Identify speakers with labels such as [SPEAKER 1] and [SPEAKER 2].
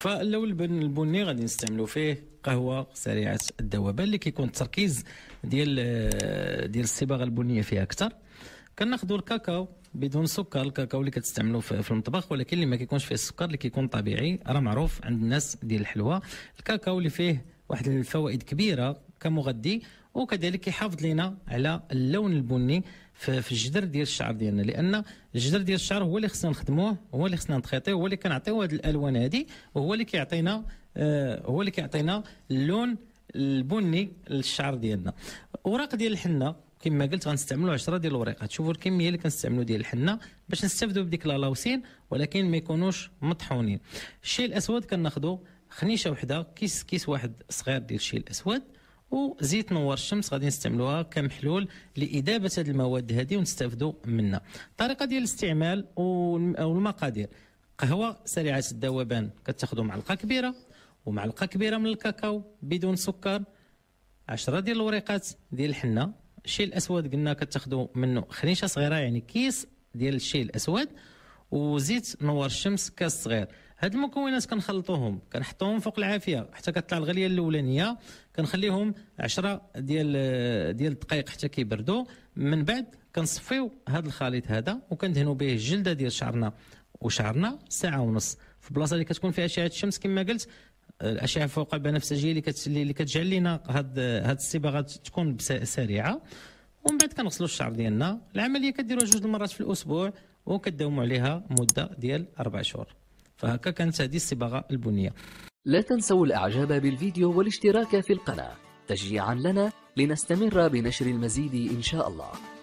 [SPEAKER 1] فاللون البني غادي نستعملوا فيه قهوه سريعه الذوبان اللي كيكون التركيز ديال آه، ديال الصباغه البنيه فيها اكثر كناخذوا الكاكاو بدون سكر الكاكاو اللي كتستعملوا في المطبخ ولكن اللي ما كيكونش فيه السكر اللي كيكون طبيعي راه معروف عند الناس ديال الحلوى الكاكاو اللي فيه واحد الفوائد كبيره كمغذي وكذلك يحافظ لنا على اللون البني في الجدر ديال الشعر ديالنا لان الجدر ديال الشعر هو اللي خصنا نخدموه هو اللي خصنا نتخيطيه هو اللي كنعطيو هذه الالوان هذه وهو اللي كيعطينا آه، هو اللي كيعطينا اللون البني للشعر ديالنا اوراق ديال الحنه كما قلت غنستعملوا 10 ديال الوريقات تشوفوا الكميه اللي كنستعملوا ديال الحنه باش نستافدوا بديك لاوسين ولكن ما يكونوش مطحونين الشيء الاسود كناخذوا خنيشه وحده كيس كيس واحد صغير ديال الشيء الاسود وزيت نوار الشمس غادي نستعملوها كمحلول لادابه هذه المواد هذه ونستافدوا منها الطريقه ديال الاستعمال والمقادير قهوه سريعه الذوبان كتاخذوا معلقه كبيره ومعلقه كبيره من الكاكاو بدون سكر 10 ديال الوريقات ديال الحنه الشاي الاسود قلنا كتاخذوا منه خنيشه صغيره يعني كيس ديال الشاي الاسود وزيت نوار الشمس كاس صغير هاد المكونات كنخلطوهم كنحطوهم فوق العافيه حتى كطلع الغليه الاولانيه كنخليهم 10 ديال ديال الدقائق حتى كيبردوا من بعد كنصفيو هاد الخليط هذا وكندهنوا به الجلده ديال شعرنا وشعرنا ساعه ونص في البلاصه اللي كتكون فيها اشعه الشمس كما قلت الاشعه فوق البنفسجيه اللي اللي كتجعل لنا هاد هاد الصباغه تكون سريعه ومن بعد كنغسلوا الشعر ديالنا العمليه كديروها جوج المرات في الاسبوع وكداوموا عليها مده ديال اربع شهور فهكا كانت هذه الصبغه
[SPEAKER 2] البنيه لا تنسوا الاعجاب بالفيديو والاشتراك في القناه تشجيعا لنا لنستمر بنشر المزيد ان شاء الله